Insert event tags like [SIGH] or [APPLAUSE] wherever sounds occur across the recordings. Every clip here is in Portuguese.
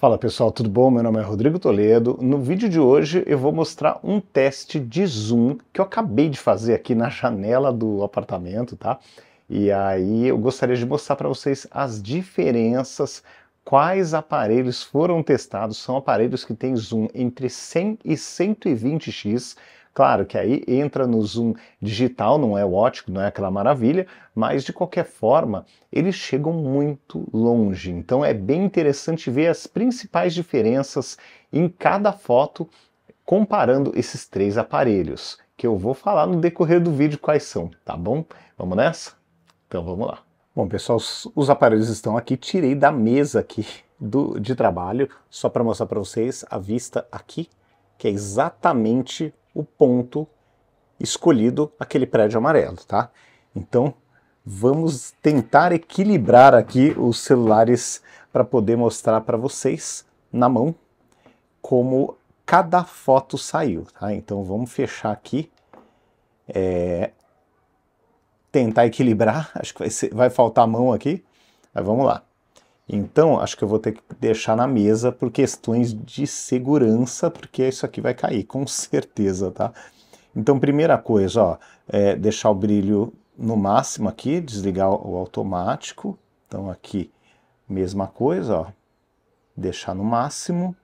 Fala pessoal, tudo bom? Meu nome é Rodrigo Toledo. No vídeo de hoje eu vou mostrar um teste de zoom que eu acabei de fazer aqui na janela do apartamento, tá? E aí eu gostaria de mostrar para vocês as diferenças, quais aparelhos foram testados. São aparelhos que têm zoom entre 100 e 120x. Claro que aí entra no zoom digital, não é ótico, não é aquela maravilha, mas de qualquer forma eles chegam muito longe. Então é bem interessante ver as principais diferenças em cada foto comparando esses três aparelhos, que eu vou falar no decorrer do vídeo quais são, tá bom? Vamos nessa? Então vamos lá. Bom, pessoal, os, os aparelhos estão aqui, tirei da mesa aqui do, de trabalho, só para mostrar para vocês a vista aqui, que é exatamente o ponto escolhido, aquele prédio amarelo, tá? Então, vamos tentar equilibrar aqui os celulares para poder mostrar para vocês na mão como cada foto saiu, tá? Então, vamos fechar aqui. É... Tentar equilibrar, [LAUGHS] acho que vai, ser... vai faltar a mão aqui, mas vamos lá. Então, acho que eu vou ter que deixar na mesa por questões de segurança, porque isso aqui vai cair, com [LAUGHS] certeza, tá? Então, primeira coisa, ó, é deixar o brilho no máximo aqui, desligar o automático. Então, aqui, mesma coisa, ó, deixar no máximo.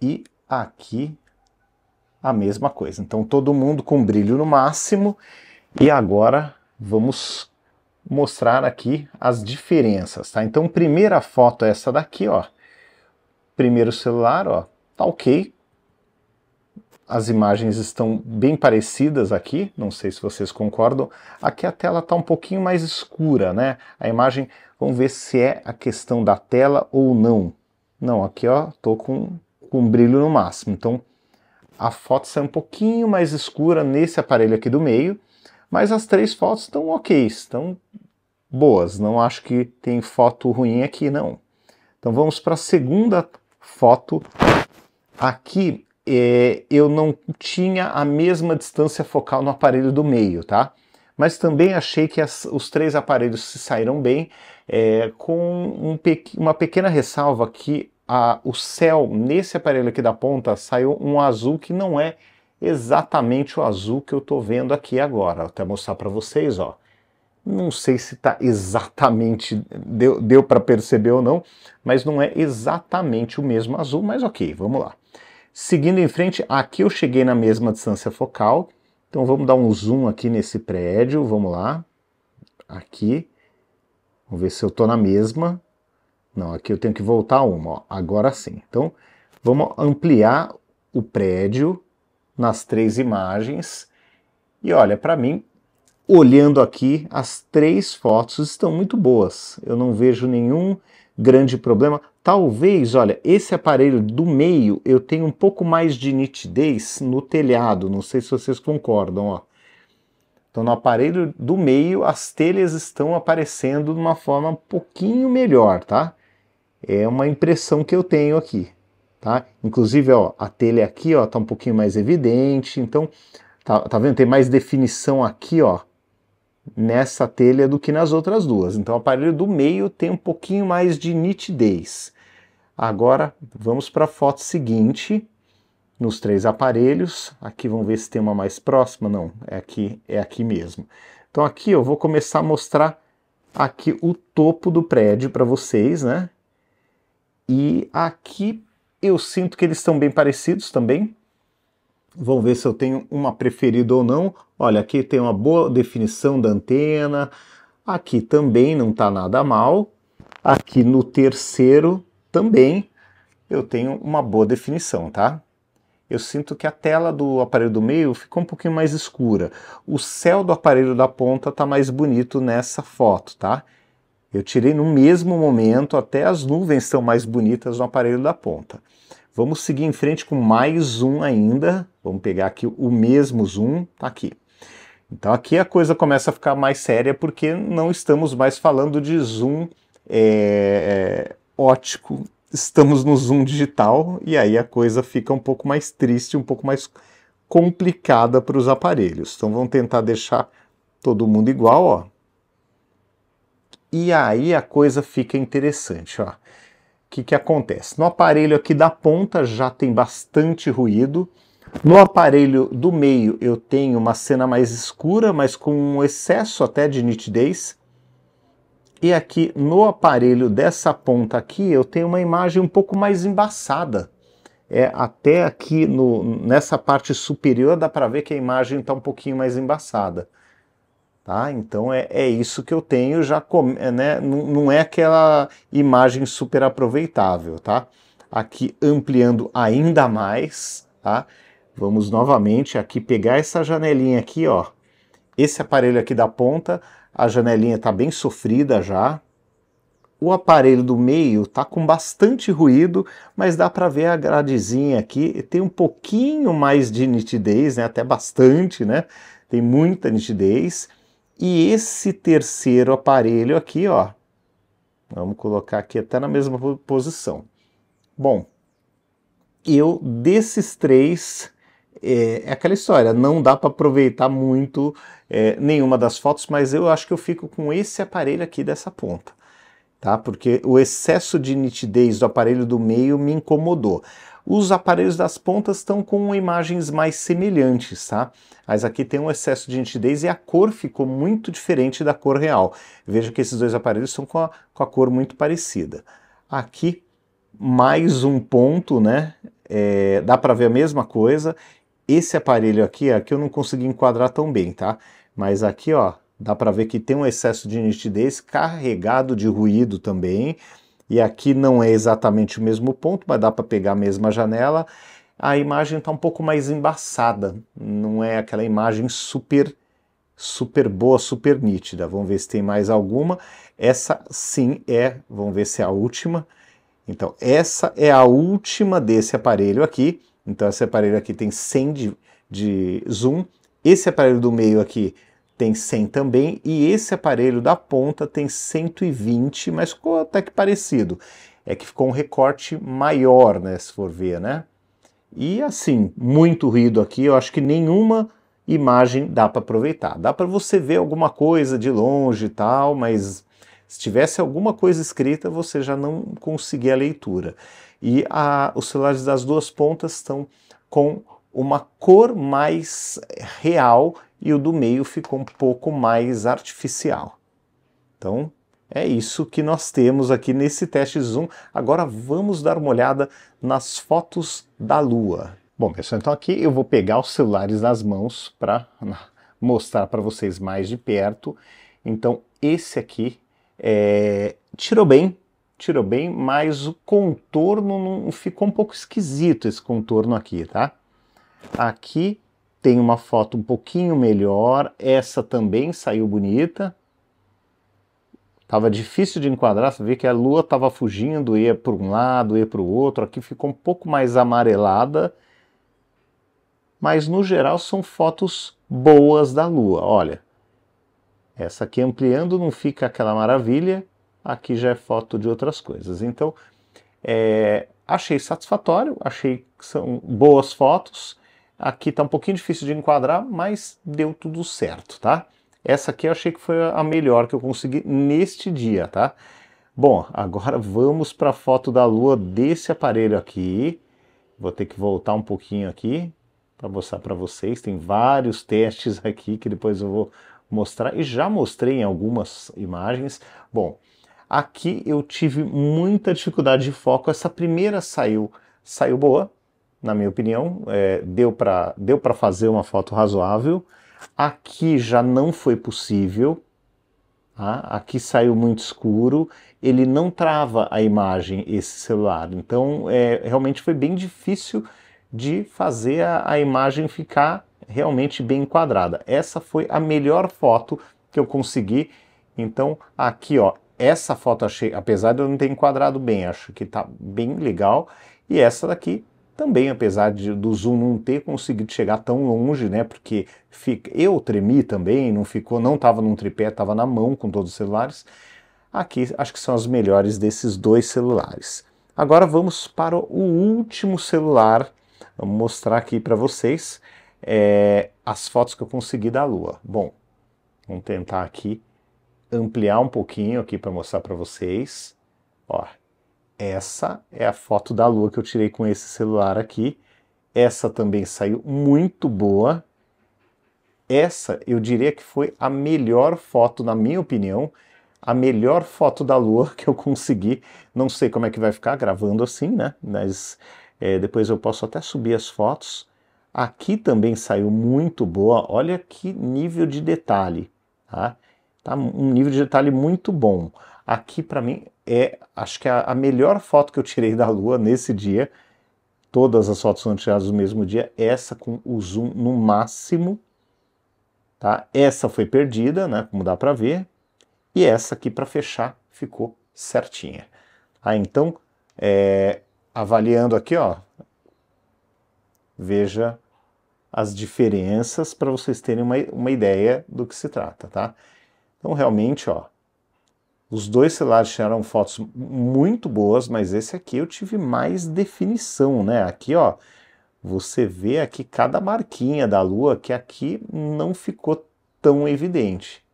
E aqui, a mesma coisa. Então, todo mundo com brilho no máximo. E agora, vamos mostrar aqui as diferenças, tá? Então, primeira foto é essa daqui, ó. Primeiro celular, ó, tá ok. As imagens estão bem parecidas aqui, não sei se vocês concordam. Aqui a tela tá um pouquinho mais escura, né? A imagem, vamos ver se é a questão da tela ou não. Não, aqui ó, tô com, com brilho no máximo, então a foto sai um pouquinho mais escura nesse aparelho aqui do meio, mas as três fotos estão ok, estão boas, não acho que tem foto ruim aqui, não. Então vamos para a segunda foto. Aqui é, eu não tinha a mesma distância focal no aparelho do meio, tá? Mas também achei que as, os três aparelhos se saíram bem, é, com um uma pequena ressalva que a, o céu nesse aparelho aqui da ponta saiu um azul que não é exatamente o azul que eu estou vendo aqui agora. Vou até mostrar para vocês, ó não sei se está exatamente, deu, deu para perceber ou não, mas não é exatamente o mesmo azul, mas ok, vamos lá. Seguindo em frente, aqui eu cheguei na mesma distância focal, então vamos dar um zoom aqui nesse prédio, vamos lá, aqui, vamos ver se eu estou na mesma, não, aqui eu tenho que voltar uma, ó, agora sim. Então vamos ampliar o prédio nas três imagens, e olha, para mim olhando aqui, as três fotos estão muito boas. Eu não vejo nenhum grande problema. Talvez, olha, esse aparelho do meio eu tenho um pouco mais de nitidez no telhado. Não sei se vocês concordam, ó. Então, no aparelho do meio, as telhas estão aparecendo de uma forma um pouquinho melhor, tá? É uma impressão que eu tenho aqui, tá? Inclusive, ó, a telha aqui, ó, tá um pouquinho mais evidente. Então, tá, tá vendo? Tem mais definição aqui, ó nessa telha do que nas outras duas. Então o aparelho do meio tem um pouquinho mais de nitidez. Agora vamos para a foto seguinte, nos três aparelhos. Aqui vamos ver se tem uma mais próxima. Não, é aqui, é aqui mesmo. Então aqui eu vou começar a mostrar aqui o topo do prédio para vocês, né? E aqui eu sinto que eles estão bem parecidos também. Vamos ver se eu tenho uma preferida ou não. Olha, aqui tem uma boa definição da antena. Aqui também não está nada mal. Aqui no terceiro também eu tenho uma boa definição, tá? Eu sinto que a tela do aparelho do meio ficou um pouquinho mais escura. O céu do aparelho da ponta está mais bonito nessa foto, tá? Eu tirei no mesmo momento, até as nuvens estão mais bonitas no aparelho da ponta. Vamos seguir em frente com mais um ainda. Vamos pegar aqui o mesmo zoom, tá aqui. Então aqui a coisa começa a ficar mais séria porque não estamos mais falando de zoom é, é, ótico, estamos no zoom digital e aí a coisa fica um pouco mais triste, um pouco mais complicada para os aparelhos. Então vamos tentar deixar todo mundo igual, ó. E aí a coisa fica interessante, ó que, que acontece? No aparelho aqui da ponta já tem bastante ruído. No aparelho do meio eu tenho uma cena mais escura, mas com um excesso até de nitidez. E aqui no aparelho dessa ponta aqui eu tenho uma imagem um pouco mais embaçada. É, até aqui no, nessa parte superior dá para ver que a imagem está um pouquinho mais embaçada. Tá? Então é, é isso que eu tenho, já com, é, né? não, não é aquela imagem super aproveitável. Tá? Aqui ampliando ainda mais, tá? vamos novamente aqui pegar essa janelinha aqui, ó. esse aparelho aqui da ponta, a janelinha está bem sofrida já, o aparelho do meio tá com bastante ruído, mas dá para ver a gradezinha aqui, tem um pouquinho mais de nitidez, né? até bastante, né? tem muita nitidez. E esse terceiro aparelho aqui, ó, vamos colocar aqui até na mesma posição. Bom, eu desses três é, é aquela história, não dá para aproveitar muito é, nenhuma das fotos, mas eu acho que eu fico com esse aparelho aqui dessa ponta, tá? Porque o excesso de nitidez do aparelho do meio me incomodou. Os aparelhos das pontas estão com imagens mais semelhantes, tá? Mas aqui tem um excesso de nitidez e a cor ficou muito diferente da cor real. Veja que esses dois aparelhos são com a, com a cor muito parecida. Aqui, mais um ponto, né? É, dá para ver a mesma coisa. Esse aparelho aqui, aqui é eu não consegui enquadrar tão bem, tá? Mas aqui, ó, dá para ver que tem um excesso de nitidez carregado de ruído também e aqui não é exatamente o mesmo ponto, mas dá para pegar a mesma janela, a imagem está um pouco mais embaçada, não é aquela imagem super super boa, super nítida. Vamos ver se tem mais alguma. Essa sim é, vamos ver se é a última. Então, essa é a última desse aparelho aqui. Então, esse aparelho aqui tem 100 de, de zoom. Esse aparelho do meio aqui tem 100 também, e esse aparelho da ponta tem 120, mas ficou até que parecido. É que ficou um recorte maior, né, se for ver, né? E assim, muito ruído aqui, eu acho que nenhuma imagem dá para aproveitar. Dá para você ver alguma coisa de longe e tal, mas se tivesse alguma coisa escrita, você já não conseguia a leitura. E a, os celulares das duas pontas estão com uma cor mais real e o do meio ficou um pouco mais artificial. Então, é isso que nós temos aqui nesse teste zoom. Agora vamos dar uma olhada nas fotos da Lua. Bom, pessoal, então aqui eu vou pegar os celulares nas mãos para mostrar para vocês mais de perto. Então, esse aqui é... tirou bem, tirou bem, mas o contorno não... ficou um pouco esquisito esse contorno aqui, tá? Aqui tem uma foto um pouquinho melhor. Essa também saiu bonita. Tava difícil de enquadrar, você vê que a lua estava fugindo, ia para um lado, ia para o outro. Aqui ficou um pouco mais amarelada. Mas no geral são fotos boas da lua. Olha, essa aqui ampliando não fica aquela maravilha. Aqui já é foto de outras coisas. Então, é, achei satisfatório, achei que são boas fotos Aqui está um pouquinho difícil de enquadrar, mas deu tudo certo, tá? Essa aqui eu achei que foi a melhor que eu consegui neste dia, tá? Bom, agora vamos para a foto da lua desse aparelho aqui. Vou ter que voltar um pouquinho aqui para mostrar para vocês. Tem vários testes aqui que depois eu vou mostrar e já mostrei em algumas imagens. Bom, aqui eu tive muita dificuldade de foco. Essa primeira saiu, saiu boa, na minha opinião, é, deu para deu fazer uma foto razoável. Aqui já não foi possível, tá? aqui saiu muito escuro, ele não trava a imagem, esse celular. Então, é, realmente foi bem difícil de fazer a, a imagem ficar realmente bem enquadrada. Essa foi a melhor foto que eu consegui. Então, aqui, ó, essa foto achei, apesar de eu não ter enquadrado bem, acho que está bem legal. E essa daqui também apesar de, do Zoom não ter conseguido chegar tão longe, né? Porque fica, eu tremi também, não ficou, não estava num tripé, estava na mão com todos os celulares. Aqui acho que são as melhores desses dois celulares. Agora vamos para o último celular. Vou mostrar aqui para vocês é, as fotos que eu consegui da Lua. Bom, vamos tentar aqui ampliar um pouquinho aqui para mostrar para vocês. Ó, essa é a foto da lua que eu tirei com esse celular aqui. Essa também saiu muito boa. Essa eu diria que foi a melhor foto, na minha opinião, a melhor foto da lua [LAUGHS] que eu consegui. Não sei como é que vai ficar gravando assim, né? Mas é, depois eu posso até subir as fotos. Aqui também saiu muito boa. Olha que nível de detalhe, tá? Tá um nível de detalhe muito bom. Aqui para mim é, acho que, a, a melhor foto que eu tirei da Lua nesse dia. Todas as fotos foram tiradas no mesmo dia. É essa com o zoom no máximo. Tá? Essa foi perdida, né, como dá para ver. E essa aqui, para fechar, ficou certinha. Ah, então, é, avaliando aqui, ó, veja as diferenças para vocês terem uma, uma ideia do que se trata, tá? Então, realmente, ó, os dois celulares tiraram fotos muito boas, mas esse aqui eu tive mais definição, né? Aqui, ó, você vê aqui cada marquinha da lua que aqui não ficou tão evidente,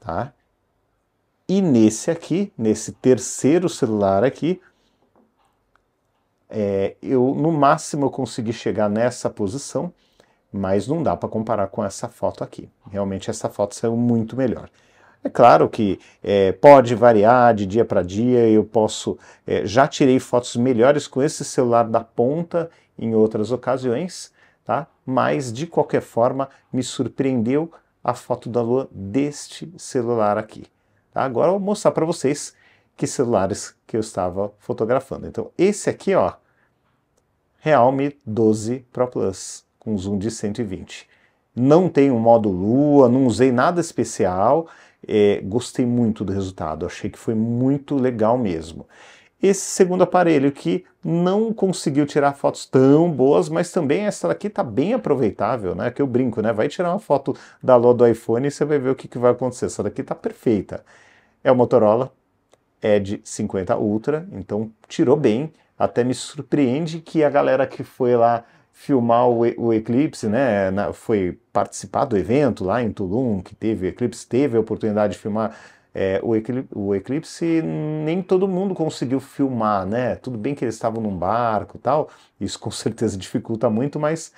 tá? E nesse aqui, nesse terceiro celular aqui, é, eu no máximo eu consegui chegar nessa posição, mas não dá para comparar com essa foto aqui. Realmente essa foto saiu muito melhor. É claro que é, pode variar de dia para dia, eu posso. É, já tirei fotos melhores com esse celular da ponta em outras ocasiões, tá? mas de qualquer forma me surpreendeu a foto da lua deste celular aqui. Tá? Agora eu vou mostrar para vocês que celulares que eu estava fotografando. Então esse aqui, ó, Realme 12 Pro Plus, com zoom de 120. Não tem um modo lua, não usei nada especial, é, gostei muito do resultado, achei que foi muito legal mesmo. Esse segundo aparelho que não conseguiu tirar fotos tão boas, mas também essa daqui está bem aproveitável, né? Que eu brinco, né? Vai tirar uma foto da lua do iPhone e você vai ver o que, que vai acontecer. Essa daqui está perfeita. É o Motorola Edge 50 Ultra, então tirou bem. Até me surpreende que a galera que foi lá filmar o, o eclipse, né? Na, foi participar do evento lá em Tulum, que teve o eclipse, teve a oportunidade de filmar é, o, eclipse, o, eclipse, nem todo mundo conseguiu filmar, né? Tudo bem que eles estavam num barco tal, isso com [LAUGHS] certeza dificulta muito, mas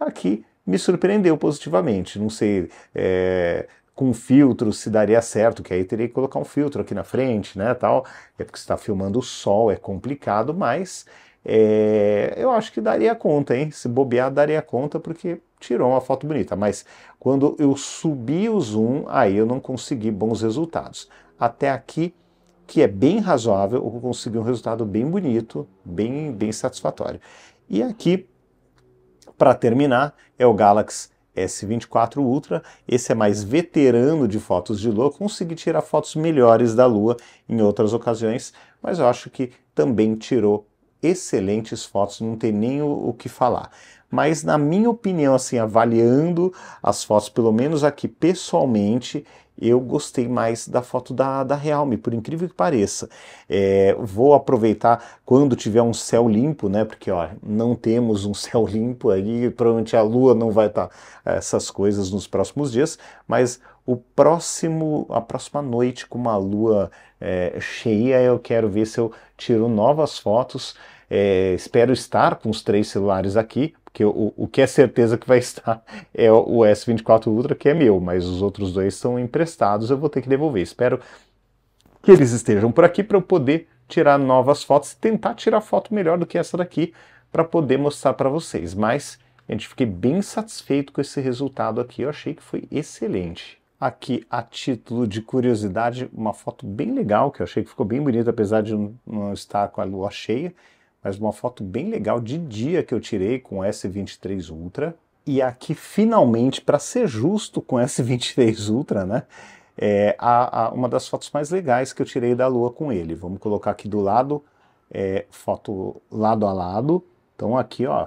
aqui me surpreendeu positivamente. Não sei é, com filtro se daria certo, que aí teria que colocar um filtro aqui na frente, né? Tal, é porque está filmando o sol, é complicado, mas é, eu acho que daria conta, hein? Se bobear, daria conta, porque tirou uma foto bonita. Mas quando eu subi o zoom, aí eu não consegui bons resultados. Até aqui, que é bem razoável, eu consegui um resultado bem bonito, bem, bem satisfatório. E aqui, para terminar, é o Galaxy S24 Ultra, esse é mais veterano de fotos de lua, consegui tirar fotos melhores da lua em outras ocasiões, mas eu acho que também tirou excelentes fotos, não tem nem o, o que falar. Mas na minha opinião, assim, avaliando as fotos, pelo menos aqui pessoalmente, eu gostei mais da foto da, da Realme, por incrível que pareça. É, vou aproveitar quando tiver um céu limpo, né? Porque ó, não temos um [LAUGHS] céu limpo aí, provavelmente a lua não vai estar tá, essas coisas nos próximos dias, mas o próximo, a próxima noite com uma lua é, cheia, eu quero ver se eu tiro novas fotos. É, espero estar com os três celulares aqui, porque o, o que é certeza que vai [LAUGHS] estar é o S24 Ultra, que é meu, mas os outros dois são emprestados, eu vou ter que devolver. Espero que eles estejam por aqui para eu poder tirar novas fotos e tentar tirar foto melhor do que essa daqui para poder mostrar para vocês. Mas, gente, fiquei bem satisfeito com esse resultado aqui, eu achei que foi excelente. Aqui, a título de curiosidade, uma foto bem legal, que eu achei que ficou bem bonita, apesar de não estar com a lua cheia, mas uma foto bem legal de dia que eu tirei com o S23 Ultra. E aqui, finalmente, para ser justo com o S23 Ultra, né? É a, a, uma das fotos mais legais que eu tirei da lua com ele. Vamos colocar aqui do lado, é, foto lado a lado. Então aqui, ó,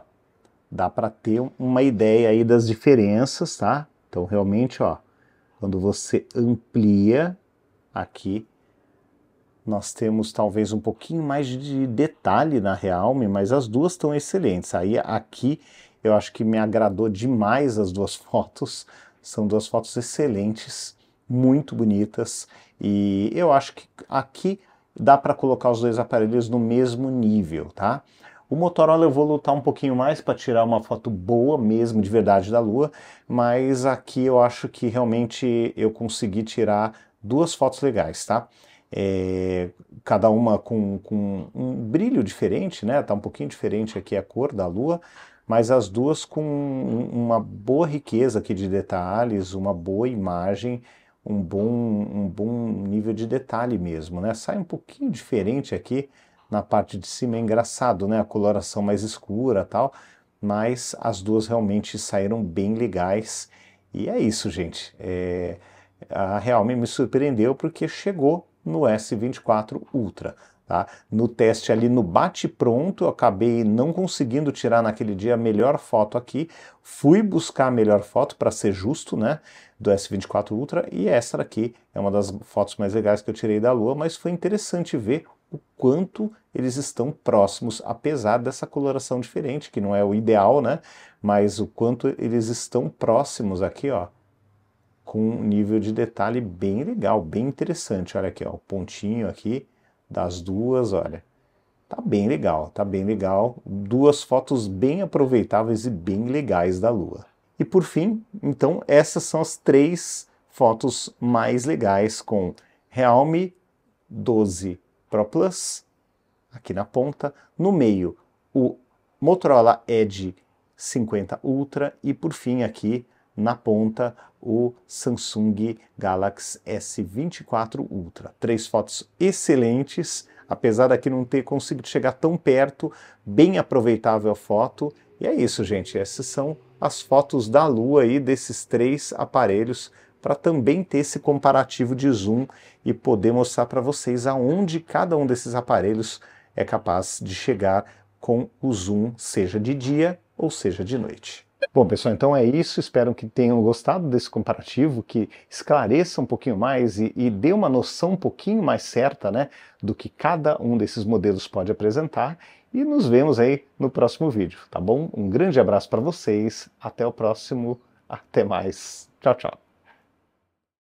dá para ter uma ideia aí das diferenças, tá? Então realmente, ó, quando você amplia aqui, nós temos talvez um pouquinho mais de detalhe na Realme, mas as duas estão excelentes. Aí aqui eu acho que me agradou demais as duas [LAUGHS] fotos. São duas fotos excelentes, muito bonitas. E eu acho que aqui dá para colocar os dois aparelhos no mesmo nível, tá? O Motorola eu vou lutar um pouquinho mais para tirar uma foto boa mesmo, de verdade, da Lua, mas aqui eu acho que realmente eu consegui tirar duas fotos legais, tá? É, cada uma com, com, um brilho diferente, né? Tá um pouquinho diferente aqui a cor da Lua, mas as duas com uma boa riqueza aqui de detalhes, uma boa imagem, um bom, um bom nível de detalhe mesmo, né? Sai um pouquinho diferente aqui, na parte de cima. É engraçado, né? A coloração mais escura tal. Mas as duas realmente saíram bem legais. E é isso, gente. É, a Realme me surpreendeu porque chegou no S24 Ultra. Tá? No teste ali, no bate-pronto, acabei não conseguindo tirar naquele dia a melhor foto aqui. Fui buscar a melhor foto, para ser justo, né? Do S24 Ultra. E essa aqui é uma das fotos mais legais que eu tirei da Lua, mas foi interessante ver o quanto eles estão próximos, apesar dessa coloração diferente, que não é o ideal, né? Mas o quanto eles estão próximos aqui, ó, com um nível de detalhe bem legal, bem interessante. Olha aqui, ó, o pontinho aqui das duas, olha. Tá bem legal, tá bem legal. Duas fotos bem aproveitáveis e bem legais da lua. E por fim, então, essas são as três fotos mais legais com Realme 12 Pro Plus, aqui na ponta. No meio, o Motorola Edge 50 Ultra e por fim aqui na ponta o Samsung Galaxy S24 Ultra. Três fotos excelentes, apesar daqui não ter conseguido chegar tão perto, bem aproveitável a foto. E é isso, gente, essas são as fotos da lua aí desses três aparelhos para também ter esse comparativo de zoom e poder mostrar para vocês aonde cada um desses aparelhos é capaz de chegar com o zoom, seja de dia ou seja de noite. Bom, pessoal, então é isso. Espero que tenham gostado desse comparativo, que esclareça um pouquinho mais e, e dê uma noção um pouquinho mais certa né, do que cada um desses modelos pode apresentar. E nos vemos aí no próximo vídeo, tá bom? Um grande abraço para vocês. Até o próximo. Até mais. Tchau, tchau.